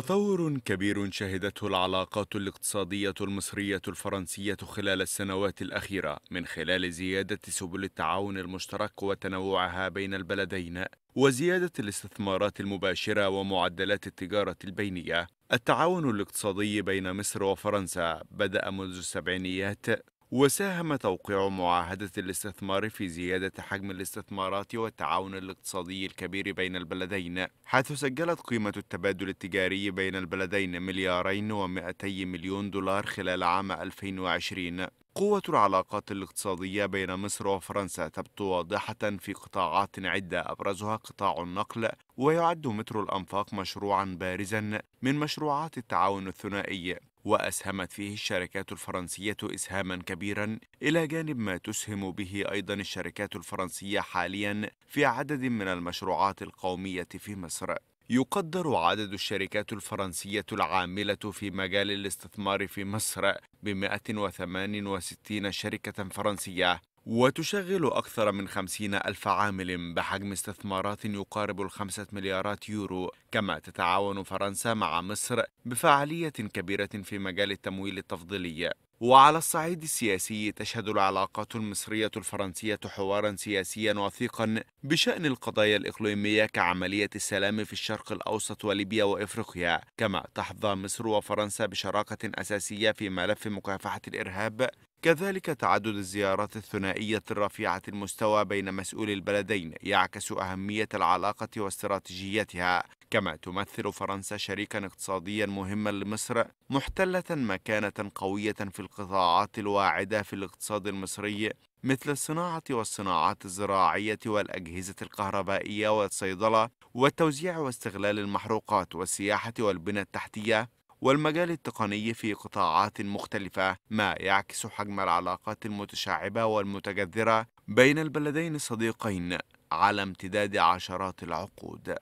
تطور كبير شهدته العلاقات الاقتصادية المصرية الفرنسية خلال السنوات الأخيرة من خلال زيادة سبل التعاون المشترك وتنوعها بين البلدين وزيادة الاستثمارات المباشرة ومعدلات التجارة البينية التعاون الاقتصادي بين مصر وفرنسا بدأ منذ السبعينيات وساهم توقيع معاهدة الاستثمار في زيادة حجم الاستثمارات والتعاون الاقتصادي الكبير بين البلدين حيث سجلت قيمة التبادل التجاري بين البلدين مليارين ومئتي مليون دولار خلال عام 2020 قوة العلاقات الاقتصادية بين مصر وفرنسا تبدو واضحة في قطاعات عدة أبرزها قطاع النقل ويعد مترو الأنفاق مشروعا بارزا من مشروعات التعاون الثنائي وأسهمت فيه الشركات الفرنسية إسهاما كبيرا إلى جانب ما تسهم به أيضا الشركات الفرنسية حاليا في عدد من المشروعات القومية في مصر يقدر عدد الشركات الفرنسية العاملة في مجال الاستثمار في مصر ب 168 شركة فرنسية وتشغل أكثر من 50 ألف عامل بحجم استثمارات يقارب الخمسة مليارات يورو كما تتعاون فرنسا مع مصر بفعالية كبيرة في مجال التمويل التفضيلي وعلى الصعيد السياسي تشهد العلاقات المصرية الفرنسية حوارا سياسيا وثيقا بشأن القضايا الإقليمية كعملية السلام في الشرق الأوسط وليبيا وإفريقيا كما تحظى مصر وفرنسا بشراكة أساسية في ملف مكافحة الإرهاب كذلك تعدد الزيارات الثنائية الرفيعة المستوى بين مسؤولي البلدين يعكس أهمية العلاقة واستراتيجيتها كما تمثل فرنسا شريكا اقتصاديا مهما لمصر محتلة مكانة قوية في القطاعات الواعدة في الاقتصاد المصري مثل الصناعة والصناعات الزراعية والأجهزة الكهربائية والصيدلة والتوزيع واستغلال المحروقات والسياحة والبنى التحتية والمجال التقني في قطاعات مختلفة ما يعكس حجم العلاقات المتشعبة والمتجذرة بين البلدين الصديقين على امتداد عشرات العقود